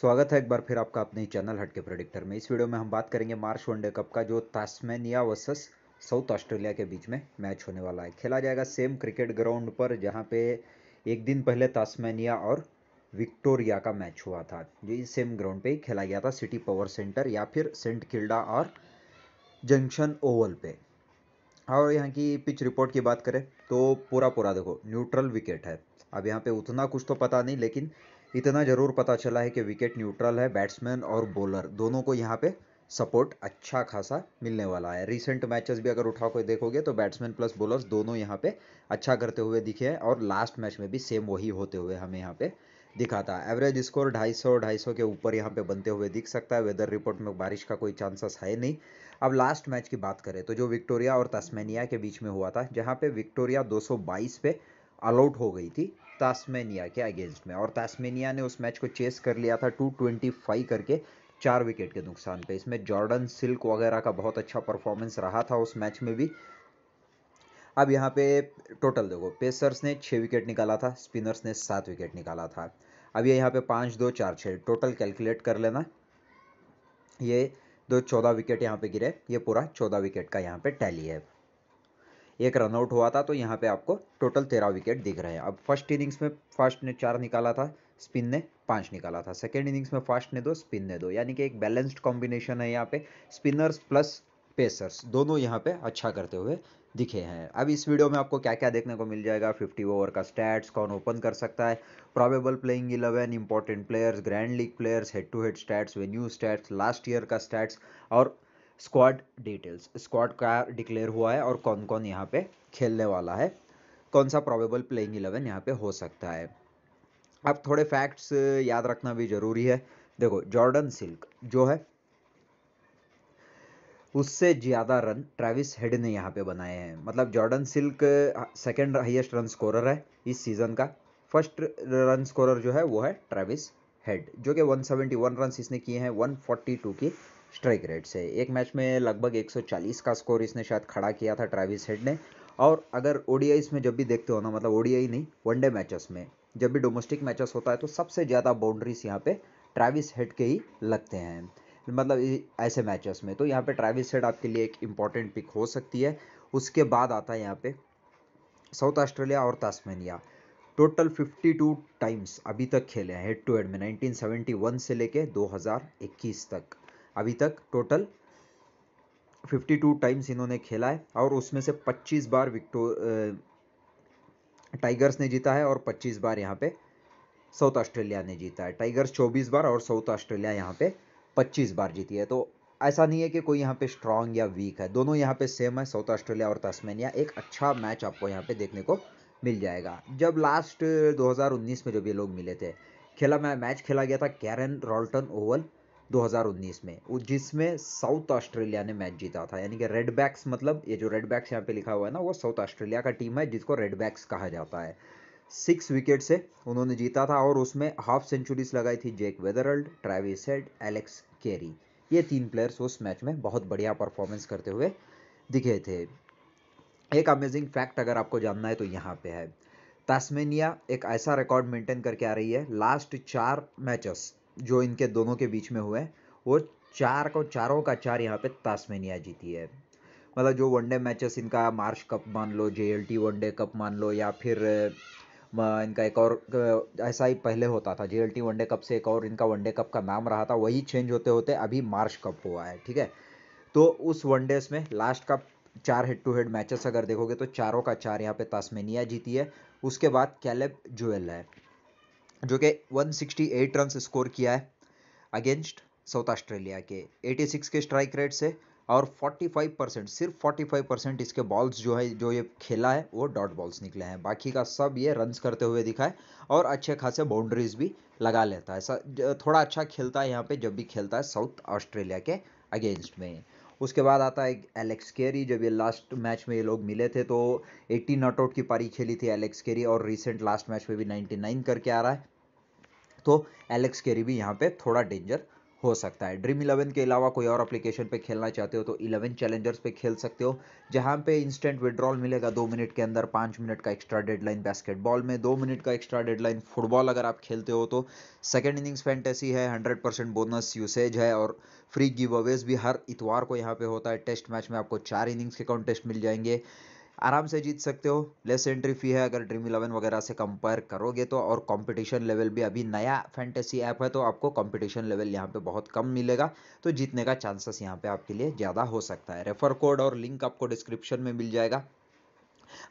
स्वागत है एक बार फिर आपका अपने चैनल हटके प्रोडिक्टर में इस वीडियो में हम बात करेंगे मार्च वनडे कप का जो तास्मेनिया वर्सेस साउथ ऑस्ट्रेलिया के बीच में मैच होने वाला है खेला जाएगा सेम क्रिकेट ग्राउंड पर जहाँ पे एक दिन पहले तास्मेनिया और विक्टोरिया का मैच हुआ था जो इस सेम ग्राउंड पे खेला गया था सिटी पावर सेंटर या फिर सेंट किल्डा और जंक्शन ओवल पे और यहाँ की पिच रिपोर्ट की बात करें तो पूरा पूरा देखो न्यूट्रल विकेट है अब यहाँ पे उतना कुछ तो पता नहीं लेकिन इतना ज़रूर पता चला है कि विकेट न्यूट्रल है बैट्समैन और बॉलर दोनों को यहाँ पे सपोर्ट अच्छा खासा मिलने वाला है रिसेंट मैचेस भी अगर उठा कर देखोगे तो बैट्समैन प्लस बॉलर्स दोनों यहाँ पे अच्छा करते हुए दिखे हैं और लास्ट मैच में भी सेम वही होते हुए हमें यहाँ पे दिखा था एवरेज स्कोर 250 250 के ऊपर यहाँ पे बनते हुए दिख सकता है वेदर रिपोर्ट में बारिश का कोई चांसेस है नहीं अब लास्ट मैच की बात करें तो जो विक्टोरिया और तस्मेनिया के बीच में हुआ था जहाँ पे विक्टोरिया 222 पे ऑल आउट हो गई थी तास्मेनिया के अगेंस्ट में और तास्मेनिया ने उस मैच को चेस कर लिया था टू ट्वेंटी फाइव करके चार विकेट के नुकसान पे इसमें जॉर्डन सिल्क वगैरह का बहुत अच्छा परफॉर्मेंस रहा था उस मैच में भी अब यहाँ पे टोटल देखो पेसर्स ने छः विकेट निकाला था स्पिनर्स ने सात विकेट निकाला था अब ये यहाँ पे पाँच दो चार छः टोटल कैलकुलेट कर लेना ये दो चौदह विकेट यहाँ पे गिरे ये पूरा चौदह विकेट का यहाँ पे टैली है एक रनआउट हुआ था तो यहाँ पे आपको टोटल तेरह विकेट दिख रहे हैं अब फर्स्ट इनिंग्स में फर्स्ट ने चार निकाला था स्पिन ने पाँच निकाला था सेकेंड इनिंग्स में फर्स्ट ने दो स्पिन ने दो यानी कि एक बैलेंस्ड कॉम्बिनेशन है यहाँ पे स्पिनर्स प्लस पेसर्स दोनों यहाँ पे अच्छा करते हुए दिखे हैं अब इस वीडियो में आपको क्या क्या देखने को मिल जाएगा 50 ओवर का स्टैट्स कौन ओपन कर सकता है probable playing eleven important players grand league players head to head stats venue stats last year का स्टैट्स और स्क्वाड डिटेल्स स्क्वाड का डिक्लेयर हुआ है और कौन कौन यहाँ पे खेलने वाला है कौन सा प्रॉबेबल प्लेइंग इलेवन यहाँ पे हो सकता है अब थोड़े फैक्ट्स याद रखना भी जरूरी है देखो जॉर्डन सिल्क जो है उससे ज़्यादा रन ट्रेविस हेड ने यहाँ पे बनाए हैं मतलब Jordan Silk second highest run scorer है इस सीज़न का फर्स्ट रन स्कोरर जो है वो है ट्रेविस हेड जो कि 171 रन इसने किए हैं 142 की स्ट्राइक रेट से एक मैच में लगभग 140 का स्कोर इसने शायद खड़ा किया था ट्रेविस हेड ने और अगर ओडीआईस में जब भी देखते हो ना मतलब ओडीआई नहीं वनडे मैचेस में जब भी डोमेस्टिक मैचेस होता है तो सबसे ज़्यादा बाउंड्रीज यहाँ पे ट्रेविस हेड के ही लगते हैं मतलब ऐसे मैचेस में तो यहाँ पे ट्रेविस हेड आपके लिए एक इम्पॉर्टेंट पिक हो सकती है उसके बाद आता है यहाँ पे साउथ ऑस्ट्रेलिया और तास्मेनिया टोटल 52 टाइम्स अभी तक खेले हैं हेड टू हेड में 1971 से लेके 2021 तक अभी तक टोटल 52 टाइम्स इन्होंने खेला है और उसमें से 25 बार विक्टो टाइगर्स ने जीता है और 25 बार यहाँ पे साउथ ऑस्ट्रेलिया ने जीता है टाइगर्स 24 बार और साउथ ऑस्ट्रेलिया यहाँ पे 25 बार जीती है तो ऐसा नहीं है कि कोई यहाँ पे स्ट्रांग या वीक है दोनों यहाँ पे सेम है साउथ ऑस्ट्रेलिया और तस्मेनिया एक अच्छा मैच आपको यहाँ पे देखने को मिल जाएगा जब लास्ट 2019 में जब ये लोग मिले थे खेला मैं मैच खेला गया था कैरन रॉल्टन ओवल 2019 में जिसमें साउथ ऑस्ट्रेलिया ने मैच जीता था यानी कि रेड बैक्स मतलब ये जो रेड बैक्स यहाँ पे लिखा हुआ है ना वो साउथ ऑस्ट्रेलिया का टीम है जिसको रेड बैक्स कहा जाता है सिक्स विकेट से उन्होंने जीता था और उसमें हाफ सेंचुरीज लगाई थी Jake Weatherald Travis Head Alex Carey ये तीन प्लेयर्स उस मैच में बहुत बढ़िया परफॉर्मेंस करते हुए दिखे थे एक अमेजिंग फैक्ट अगर आपको जानना है तो यहाँ पे है तास्मेनिया एक ऐसा रिकॉर्ड मेंटेन करके आ रही है लास्ट चार मैचेस जो इनके दोनों के बीच में हुआ है वो चार को चारों का चार यहाँ पे तास्मेनिया जीती है मतलब जो वनडे मैचेस इनका मार्च कप मान लो J L T one day cup मान लो या फिर इनका एक और ऐसा ही पहले होता था J L T one day cup से एक और इनका वनडे कप का नाम रहा था वही चेंज होते होते अभी मार्च कप हुआ है ठीक है तो उस वनडेज में लास्ट का चार हेड टू हेड मैचेस अगर देखोगे तो चारों का चार यहाँ पे तास्मेनिया जीती है उसके बाद कैलेब जुएल है जो कि 168 रन स्कोर किया है अगेंस्ट साउथ ऑस्ट्रेलिया के 86 के स्ट्राइक रेट से और 45 परसेंट सिर्फ 45 परसेंट इसके बॉल्स जो है जो ये खेला है वो डॉट बॉल्स निकले हैं बाकी का सब ये रन्स करते हुए दिखाए और अच्छे खासे बाउंड्रीज भी लगा लेता है थोड़ा अच्छा खेलता है यहाँ पे जब भी खेलता है साउथ ऑस्ट्रेलिया के अगेंस्ट में उसके बाद आता है एलेक्स केरी जब ये लास्ट मैच में ये लोग मिले थे तो 80 नॉट आउट की पारी खेली थी एलेक्स केरी और रिसेंट लास्ट मैच में भी 99 करके आ रहा है तो एलेक्स केरी भी यहाँ पे थोड़ा डेंजर हो सकता है ड्रीम इलेवन के अलावा कोई और एप्लीकेशन पे खेलना चाहते हो तो इलेवन चैलेंजर्स पे खेल सकते हो जहाँ पे इंस्टेंट विड्रॉल मिलेगा दो मिनट के अंदर पाँच मिनट का एक्स्ट्रा डेडलाइन बास्केटबॉल में दो मिनट का एक्स्ट्रा डेडलाइन फुटबॉल अगर आप खेलते हो तो सेकेंड इनिंग्स फैंटेसी है हंड्रेड परसेंट बोनस यूसेज है और फ्री गिव अवेज भी हर इतवार को यहाँ पे होता है टेस्ट मैच में आपको चार इनिंग्स के कॉन्टेस्ट मिल जाएंगे आराम से जीत सकते हो लेस एंट्री फी है अगर ड्रीम इलेवन वगैरह से कंपेयर करोगे तो और कंपटीशन लेवल भी अभी नया फैंटेसी ऐप है तो आपको कंपटीशन लेवल यहाँ पे बहुत कम मिलेगा तो जीतने का चांसेस यहाँ पे आपके लिए ज़्यादा हो सकता है रेफर कोड और लिंक आपको डिस्क्रिप्शन में मिल जाएगा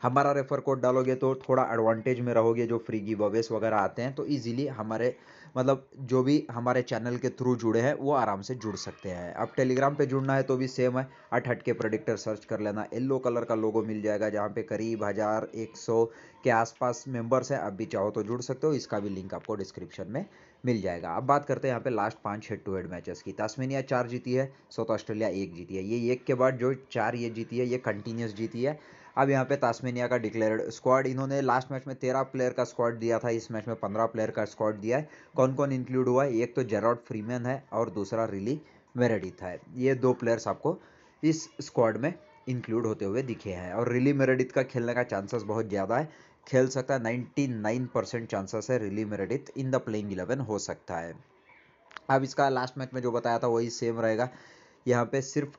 हमारा रेफर कोड डालोगे तो थोड़ा एडवांटेज में रहोगे जो फ्री गिव अवेस वगैरह आते हैं तो ईजिली हमारे मतलब जो भी हमारे चैनल के थ्रू जुड़े हैं वो आराम से जुड़ सकते हैं अब टेलीग्राम पे जुड़ना है तो भी सेम है अट हट के प्रोडिक्टर सर्च कर लेना येल्लो कलर का लोगो मिल जाएगा जहाँ पे करीब हज़ार एक सौ के आसपास मेंबर्स हैं अब भी चाहो तो जुड़ सकते हो इसका भी लिंक आपको डिस्क्रिप्शन में मिल जाएगा अब बात करते हैं यहाँ पे लास्ट पांच हेड टू हेड मैचेस की तास्मेनिया चार जीती है साउथ ऑस्ट्रेलिया एक जीती है ये एक के बाद जो चार ये जीती है ये कंटिन्यूस जीती है अब यहाँ पे तास्मेनिया का डिक्लेयर्ड स्क्वाड इन्होंने लास्ट मैच में तेरह प्लेयर का स्क्वाड दिया था इस मैच में पंद्रह प्लेयर का स्क्वाड दिया है कौन कौन इंक्लूड हुआ है एक तो जेरॉड फ्रीमैन है और दूसरा रिली मेरेडिथ है ये दो प्लेयर्स आपको इस स्क्वाड में इंक्लूड होते हुए दिखे हैं और रिली मेरेडिथ का खेलने का चांसेस बहुत ज़्यादा है खेल सकता है नाइन परसेंट चांसेस है Riley Meredith in the playing eleven हो सकता है अब इसका लास्ट मैच में जो बताया था वही सेम रहेगा यहाँ पे सिर्फ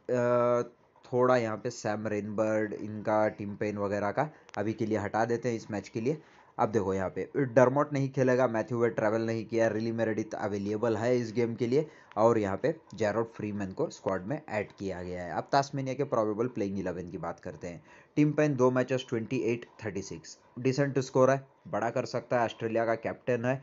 थोड़ा यहाँ पे सैम रेनबर्ड इनका टीम पेन वगैरह का अभी के लिए हटा देते हैं इस मैच के लिए अब देखो यहाँ पे डरमोट नहीं खेलेगा मैथ्यू वे ट्रैवल नहीं किया रिली मेरेडिथ अवेलेबल है इस गेम के लिए और यहाँ पे जेरोड फ्रीमैन को स्क्वाड में ऐड किया गया है अब तास्मेनिया के प्रॉबेबल प्लेइंग इलेवन की बात करते हैं टीम पेन दो matches thirty six decent score है बड़ा कर सकता है ऑस्ट्रेलिया का कैप्टन है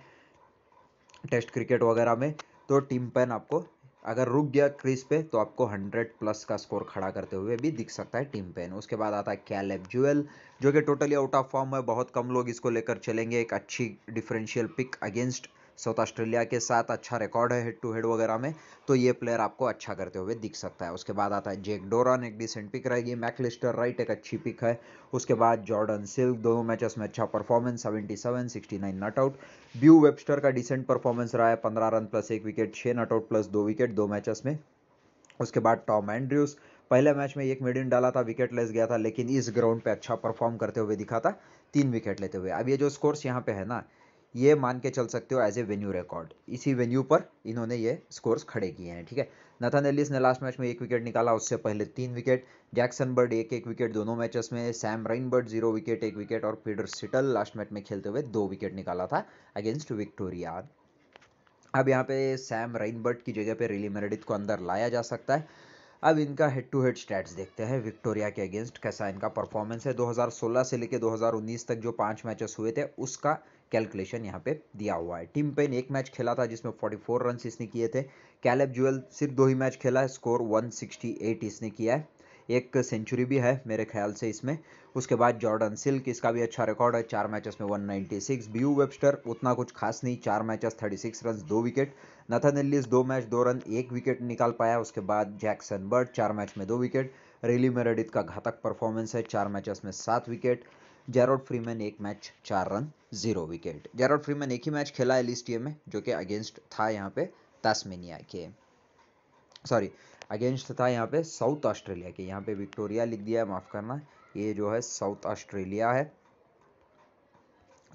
टेस्ट क्रिकेट वगैरह में तो टीम पेन आपको अगर रुक गया क्रीज पे तो आपको 100 प्लस का स्कोर खड़ा करते हुए भी दिख सकता है टीम पेन उसके बाद आता है कैलेब जुएल जो कि टोटली आउट ऑफ फॉर्म है बहुत कम लोग इसको लेकर चलेंगे एक अच्छी differential pick against South Australia के साथ अच्छा रिकॉर्ड है हेड टू हेड वगैरह में तो ये प्लेयर आपको अच्छा करते हुए दिख सकता है उसके बाद आता है जेक डोरन एक डिसेंट पिक रहेगी मैकलिस्टर राइट एक अच्छी पिक है उसके बाद जॉर्डन सिल्क दोनों मैचेस में अच्छा performance seventy seven sixty nine not out Beau Webster का डिसेंट परफॉर्मेंस रहा है पंद्रह रन प्लस एक विकेट छः नॉट आउट प्लस दो विकेट दो मैचेस में उसके बाद टॉम एंड्रयूज़ पहले मैच में एक मीडियम डाला था विकेट लेस गया था लेकिन इस ग्राउंड पे अच्छा परफॉर्म करते हुए दिखा था तीन विकेट लेते हुए अब ये जो स्कोर्स यहाँ पे है ना ये मान के चल सकते हो एज ए वेन्यू रिकॉर्ड इसी वेन्यू पर इन्होंने ये स्कोर्स खड़े किए हैं ठीक है नथन एलिस ने लास्ट मैच में एक विकेट निकाला उससे पहले तीन विकेट जैक्सन बर्ड एक एक विकेट दोनों मैचेस में सैम रेनबर्ड जीरो विकेट एक विकेट और पीटर सिटल लास्ट मैच में खेलते हुए दो विकेट निकाला था अगेंस्ट विक्टोरिया अब यहाँ पे सैम रेनबर्ड की जगह पे रिली मेरेडिथ को अंदर लाया जा सकता है अब इनका हेड टू हेड स्टैट्स देखते हैं विक्टोरिया के अगेंस्ट कैसा इनका परफॉर्मेंस है 2016 से लेकर 2019 तक जो पांच मैचेस हुए थे उसका कैलकुलेशन यहाँ पे दिया हुआ है टीम पेन एक मैच खेला था जिसमें 44 रन इसने किए थे कैलेब जुएल सिर्फ दो ही मैच खेला है स्कोर 168 इसने किया है एक सेंचुरी भी है मेरे ख्याल से इसमें उसके बाद जॉर्डन सिल्क इसका भी अच्छा रिकॉर्ड है चार मैचेस में 196 ब्यू वेबस्टर उतना कुछ खास नहीं चार मैचेस 36 रन दो विकेट नथन एल्लिस दो मैच दो रन एक विकेट निकाल पाया उसके बाद जैक्सन बर्ड चार मैच में दो विकेट रेली मेरेडिथ का घातक परफॉर्मेंस है चार मैचेस में सात विकेट जेरोड फ्रीमैन एक मैच चार run zero wicket Jarrod Freeman एक ही मैच खेला है लिस्ट ये में जो कि अगेंस्ट था यहाँ पे तास्मेनिया के सॉरी अगेंस्ट था यहाँ पे साउथ ऑस्ट्रेलिया के यहाँ पे विक्टोरिया लिख दिया है माफ़ करना ये जो है साउथ ऑस्ट्रेलिया है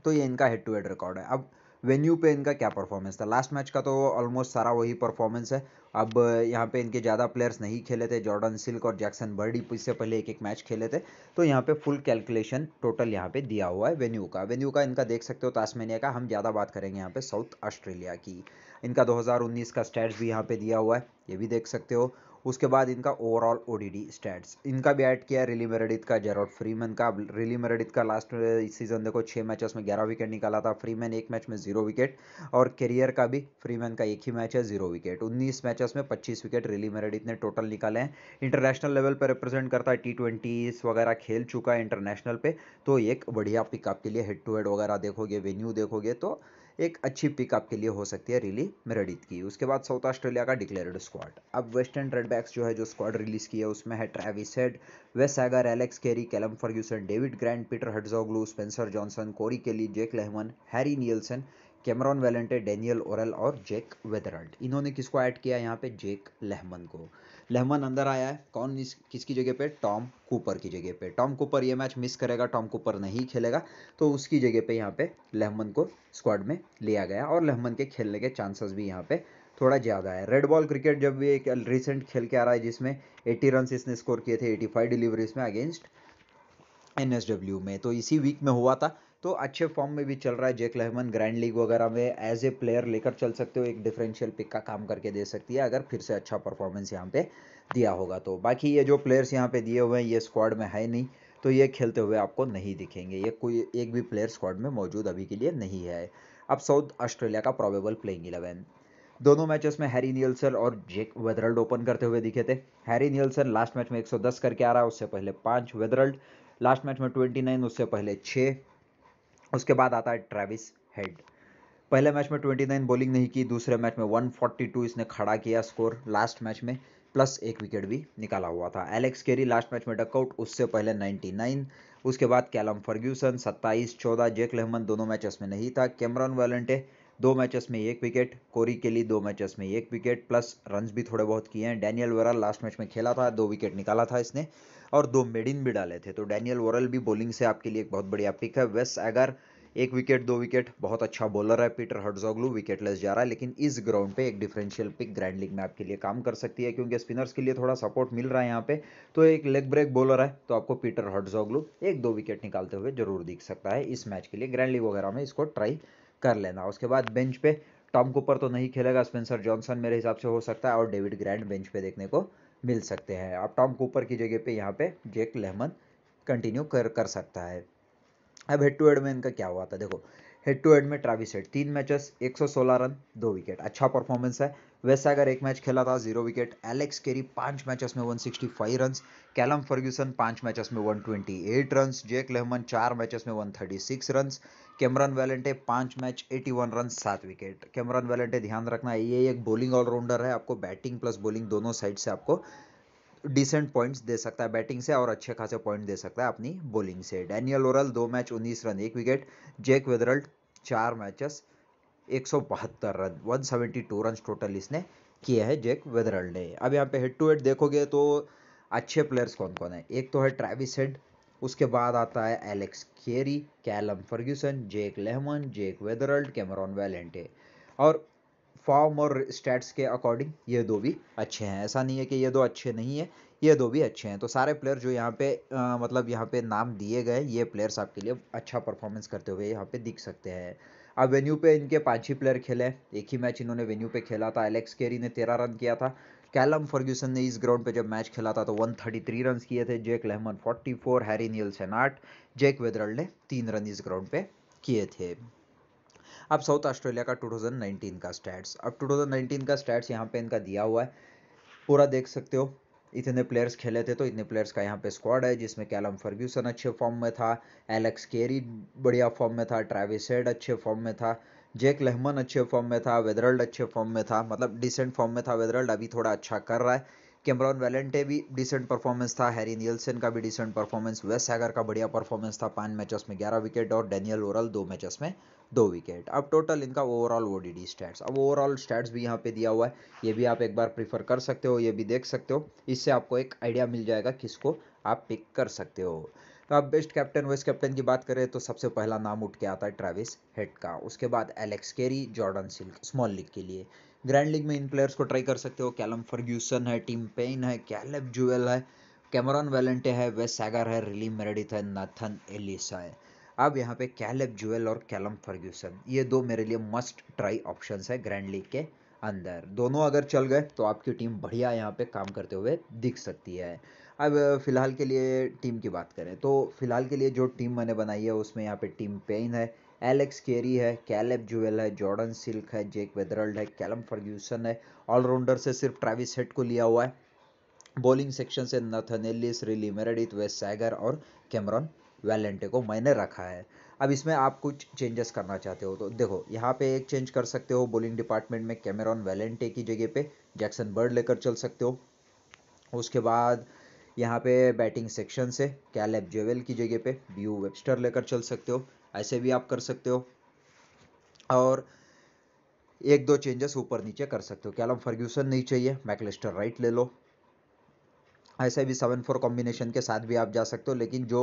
तो ये इनका हेड टू हेड रिकॉर्ड है अब वेन्यू पे इनका क्या परफॉर्मेंस था लास्ट मैच का तो ऑलमोस्ट सारा वही परफॉर्मेंस है अब यहाँ पे इनके ज़्यादा प्लेयर्स नहीं खेले थे जॉर्डन सिल्क और जैक्सन बर्डी इससे पहले एक एक मैच खेले थे तो यहाँ पे फुल कैलकुलेशन टोटल यहाँ पे दिया हुआ है वेन्यू का वेन्यू का इनका देख सकते हो तास्मेनिया का हम ज़्यादा बात करेंगे यहाँ पे साउथ ऑस्ट्रेलिया की इनका 2019 का स्टैट्स भी यहाँ पे दिया हुआ है ये भी देख सकते हो उसके बाद इनका ओवरऑल ओडीडी स्टैट्स इनका भी ऐड किया रिली मेरेडिथ का जेरोड फ्रीमैन का रिली मेरेडिथ का लास्ट सीजन देखो छः मैचेस में ग्यारह विकेट निकाला था फ्रीमैन एक मैच में जीरो विकेट और करियर का भी फ्रीमैन का एक ही मैच है जीरो विकेट उन्नीस मैचेस में पच्चीस विकेट रिली मेरेडिथ ने टोटल निकाले हैं इंटरनेशनल लेवल पर रिप्रेजेंट करता है टी ट्वेंटीज वगैरह खेल चुका है इंटरनेशनल पे तो एक बढ़िया पिकअप के लिए हेड टू हेड वगैरह देखोगे वेन्यू देखोगे तो एक अच्छी पिकअप के लिए हो सकती है रिली मेरडित की उसके बाद साउथ ऑस्ट्रेलिया का डिक्लेयर्ड स्क्वाड अब वेस्टर्न रेडबैक्स जो है जो स्क्वाड रिलीज की है उसमें है Travis Head Wes Agar Alex Carey Callum Ferguson David Grant Peter Hatzoglou Spencer Johnson Corey Kelly Jake Lehmann Harry Nielsen Cameron Valente Daniel Worrall और जेक वेदरल्ड इन्होंने किसको ऐड किया यहाँ पे जेक लहमन को लहमन अंदर आया है कौन इस किसकी जगह पे टॉम कूपर की जगह पे टॉम कूपर ये मैच मिस करेगा टॉम कूपर नहीं खेलेगा तो उसकी जगह पे यहाँ पे लहमन को स्क्वाड में लिया गया और लहमन के खेलने के चांसेस भी यहाँ पे थोड़ा ज़्यादा है रेड बॉल क्रिकेट जब भी एक रिसेंट खेल के आ रहा है जिसमें एट्टी रन इसने स्कोर किए थे एटी डिलीवरीज में अगेंस्ट एन में तो इसी वीक में हुआ था तो अच्छे फॉर्म में भी चल रहा है जेक लहमन ग्रैंड लीग वगैरह में एज ए प्लेयर लेकर चल सकते हो एक डिफरेंशियल पिक का काम करके दे सकती है अगर फिर से अच्छा परफॉर्मेंस यहाँ पे दिया होगा तो बाकी ये जो प्लेयर्स यहाँ पे दिए हुए हैं ये स्क्वाड में है नहीं तो ये खेलते हुए आपको नहीं दिखेंगे ये कोई एक भी प्लेयर स्क्वाड में मौजूद अभी के लिए नहीं है अब साउथ ऑस्ट्रेलिया का प्रॉबेबल प्लेइंग इलेवन दोनों मैचेस में हैरी नियलसन और जेक वेदरल्ड ओपन करते हुए दिखे थे हैरी नियलसन लास्ट मैच में 110 करके आ रहा है उससे पहले पाँच वेदरल्ड लास्ट मैच में 29 उससे पहले छः उसके बाद आता है ट्रेविस हेड पहले मैच में 29 बॉलिंग नहीं की दूसरे मैच में 142 इसने खड़ा किया स्कोर लास्ट मैच में प्लस एक विकेट भी निकाला हुआ था एलेक्स केरी लास्ट मैच में डकआउट उससे पहले 99 उसके बाद कैलम फर्ग्यूसन 27 14 जेक लेहमन दोनों मैचेस में नहीं था कैमरन वैलेंटे दो मैचेस में एक विकेट कोरी के लिए दो मैचेस में एक विकेट प्लस रन भी थोड़े बहुत किए हैं डैनियल वोरल लास्ट मैच में खेला था दो विकेट निकाला था इसने और दो मेडिन भी डाले थे तो डैनियल वोरल भी बॉलिंग से आपके लिए एक बहुत बढ़िया पिक है वेस एगर एक विकेट दो विकेट बहुत अच्छा बॉलर है पीटर विकेट विकेटलेस जा रहा है लेकिन इस ग्राउंड पे एक डिफरेंशियल पिक ग्रैंड लीग में आपके लिए काम कर सकती है क्योंकि स्पिनर्स के लिए थोड़ा सपोर्ट मिल रहा है यहाँ पे तो एक लेग ब्रेक बॉलर है तो आपको पीटर हर्जोगलू एक दो विकेट निकालते हुए जरूर दिख सकता है इस मैच के लिए ग्रैंड लीग वगैरह में इसको ट्राई कर लेना उसके बाद बेंच पे टॉम कूपर तो नहीं खेलेगा स्पेंसर जॉनसन मेरे हिसाब से हो सकता है और डेविड ग्रैंड बेंच पे देखने को मिल सकते हैं अब टॉम कूपर की जगह पे यहाँ पे जेक लेहमन कंटिन्यू कर कर सकता है अब हेड टू हेड में इनका क्या हुआ था देखो हेड टू हेड में ट्रैविस हेड तीन मैचेस 116 रन दो विकेट अच्छा परफॉर्मेंस है वैसे अगर एक मैच खेला था जीरो विकेट एलेक्स केरी पांच मैचेस में 165 रन कैलम फर्ग्यूसन पांच मैचेस में 128 रन जेक लेहमन चार मैचेस में 136 रन कैमरन वैलेंटे पांच मैच 81 रन सात विकेट कैमरन वैलेंटे ध्यान रखना ये एक बॉलिंग ऑलराउंडर है आपको बैटिंग प्लस बॉलिंग दोनों साइड से आपको डिसेंट पॉइंट्स दे सकता है बैटिंग से और अच्छे खासे पॉइंट दे सकता है अपनी बॉलिंग से डैनियल ओरल दो मैच 19 रन एक विकेट जेक वेदरल्ट चार मैचेस एक सौ बहत्तर run one seventy two run total इसने किए हैं जैक वेदरल ने अब यहाँ पे हेड टू हेड देखोगे तो अच्छे प्लेयर्स कौन कौन है एक तो है ट्रेविस हेड उसके बाद आता है Alex Carey Callum Ferguson Jake Lehmann Jake Weatherald Cameron Valente और फॉर्म और स्टैट्स के अकॉर्डिंग ये दो भी अच्छे हैं ऐसा नहीं है कि ये दो अच्छे नहीं है ये दो भी अच्छे हैं तो सारे प्लेयर जो यहाँ पे आ, मतलब यहाँ पे नाम दिए गए ये प्लेयर्स आपके लिए अच्छा परफॉर्मेंस करते हुए यहाँ पे दिख सकते हैं अब वेन्यू पे इनके पांच ही प्लेयर खेले एक ही मैच इन्होंने वेन्यू पे खेला था एलेक्स केरी ने तेरह रन किया था कैलम फर्ग्यूसन ने इस ग्राउंड पे जब मैच खेला था तो 133 रन किए थे जेक लेहमन 44 हैरी नील सेनाट जेक वेदरल ने तीन रन इस ग्राउंड पे किए थे अब साउथ ऑस्ट्रेलिया का 2019 का स्टैट्स अब 2019 का स्टैट्स यहाँ पे इनका दिया हुआ है पूरा देख सकते हो इतने प्लेयर्स खेले थे तो इतने प्लेयर्स का यहाँ पे स्क्वाड है जिसमें कैलम फर्ग्यूसन अच्छे फॉर्म में था एलेक्स केरी बढ़िया फॉर्म में था ट्रेविस हेड अच्छे फॉर्म में था जेक लेहमन अच्छे फॉर्म में था वेदरल्ड अच्छे फॉर्म में था मतलब डिसेंट फॉर्म में था वेदरल्ड अभी थोड़ा अच्छा कर रहा है कैमरॉन वैलेंटे भी डिसेंट परफॉर्मेंस था हैरी नियलसन का भी डिसेंट परफॉर्मेंस वेस हैगर का बढ़िया परफॉर्मेंस था पाँच मैचेस में ग्यारह विकेट और डेनियल ओरल दो मैचेस में दो विकेट अब टोटल इनका ओवरऑल ओ डी स्टैट्स अब ओवरऑल स्टैट्स भी यहाँ पे दिया हुआ है ये भी आप एक बार प्रीफर कर सकते हो ये भी देख सकते हो इससे आपको एक आइडिया मिल जाएगा किसको आप पिक कर सकते हो तो आप बेस्ट कैप्टन वेस्ट कैप्टन की बात करें तो सबसे पहला नाम उठ के आता है ट्रेविस हेड का उसके बाद Alex Carey Jordan Silk small league के लिए ग्रैंड लीग में इन प्लेयर्स को ट्राई कर सकते हो कैलम फर्ग्यूसन है टीम पेन है कैलब जुएल है कैमरॉन वेलेंटे है वेस सैगर है रिली मेरेडिथ है नाथन एलिसा है अब यहाँ पे कैलब जुएल और कैलम फर्ग्यूसन ये दो मेरे लिए मस्ट ट्राई ऑप्शन है ग्रैंड लीग के अंदर दोनों अगर चल गए तो आपकी टीम बढ़िया यहाँ पे काम करते हुए दिख सकती है अब फिलहाल के लिए टीम की बात करें तो फिलहाल के लिए जो टीम मैंने बनाई है उसमें यहाँ पे टीम पेन है एलेक्स केरी है कैलेब जुएल है जॉर्डन सिल्क है जेक वेदरल्ड है कैलम फर्ग्यूसन है ऑलराउंडर से सिर्फ ट्रेविस हेड को लिया हुआ है बॉलिंग सेक्शन से नथनेलिस रिली मेरेडिथ वेस्ट सैगर और कैमरॉन वैलेंटे को मैंने रखा है अब इसमें आप कुछ चेंजेस करना चाहते हो तो देखो यहाँ पे एक चेंज कर सकते हो बॉलिंग डिपार्टमेंट में कैमरॉन वैलेंटे की जगह पे जैक्सन बर्ड लेकर चल सकते हो उसके बाद यहाँ पे बैटिंग सेक्शन से कैलेब जेवेल की जगह पे बी वेबस्टर लेकर चल सकते हो ऐसे भी आप कर सकते हो और एक दो चेंजेस ऊपर नीचे कर सकते हो कैलम फर्ग्यूसन नहीं चाहिए मैकलेस्टर राइट ले लो ऐसे भी सेवन फोर कॉम्बिनेशन के साथ भी आप जा सकते हो लेकिन जो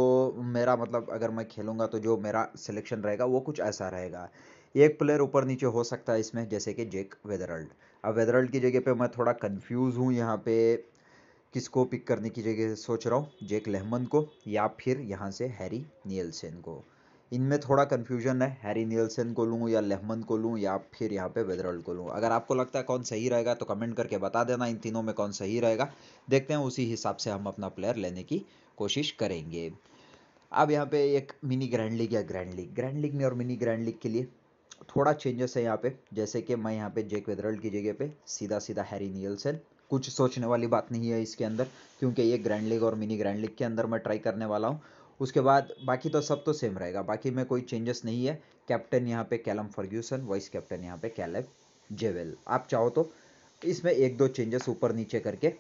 मेरा मतलब अगर मैं खेलूंगा तो जो मेरा सिलेक्शन रहेगा वो कुछ ऐसा रहेगा एक प्लेयर ऊपर नीचे हो सकता है इसमें जैसे कि जेक वेदरल्ड अब वेदरल्ड की जगह पे मैं थोड़ा कंफ्यूज हूँ यहाँ पे किसको पिक करने की जगह सोच रहा हूँ जेक लेहमन को या फिर यहाँ से हैरी नियलसेन को इनमें थोड़ा कन्फ्यूजन है हैरी नीलसन को लूँ या लेहमन को लूँ या फिर यहाँ पे वेदरल को लूँ अगर आपको लगता है कौन सही रहेगा तो कमेंट करके बता देना इन तीनों में कौन सही रहेगा देखते हैं उसी हिसाब से हम अपना प्लेयर लेने की कोशिश करेंगे अब यहाँ पे एक मिनी ग्रैंड लीग या ग्रैंड लीग ग्रैंड लीग में और मिनी ग्रैंड लीग के लिए थोड़ा चेंजेस है यहाँ पे जैसे कि मैं यहाँ पे जेक वेदरल की जगह पे सीधा सीधा हैरी नीलसन कुछ सोचने वाली बात नहीं है इसके अंदर क्योंकि ये ग्रैंड लीग और मिनी ग्रैंड लीग के अंदर मैं ट्राई करने वाला हूँ उसके बाद बाकी तो सब तो सेम रहेगा बाकी में कोई चेंजेस नहीं है कैप्टन यहाँ पे कैलम फर्ग्यूसन वाइस कैप्टन यहाँ पे कैलेब जेवेल आप चाहो तो इसमें एक दो चेंजेस ऊपर नीचे करके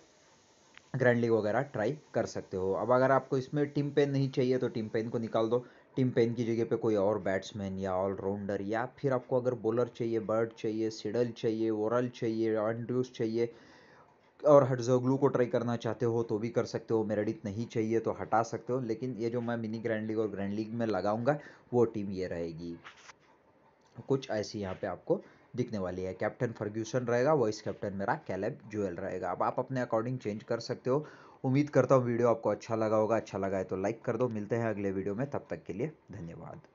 ग्रैंड लीग वगैरह ट्राई कर सकते हो अब अगर आपको इसमें टीम पेन नहीं चाहिए तो टीम पेन को निकाल दो टीम पेन की जगह पे कोई और बैट्समैन या ऑलराउंडर या फिर आपको अगर बॉलर चाहिए बर्ड चाहिए सिडल चाहिए ओरल चाहिए एंड्रूस चाहिए और हटजोगलू को ट्राई करना चाहते हो तो भी कर सकते हो मेरेडिट नहीं चाहिए तो हटा सकते हो लेकिन ये जो मैं मिनी ग्रैंड लीग और ग्रैंड लीग में लगाऊंगा वो टीम ये रहेगी कुछ ऐसी यहाँ पे आपको दिखने वाली है कैप्टन फर्ग्यूसन रहेगा वाइस कैप्टन मेरा कैलेब जुएल रहेगा अब आप अपने अकॉर्डिंग चेंज कर सकते हो उम्मीद करता हूँ वीडियो आपको अच्छा लगा होगा अच्छा लगा है तो लाइक कर दो मिलते हैं अगले वीडियो में तब तक के लिए धन्यवाद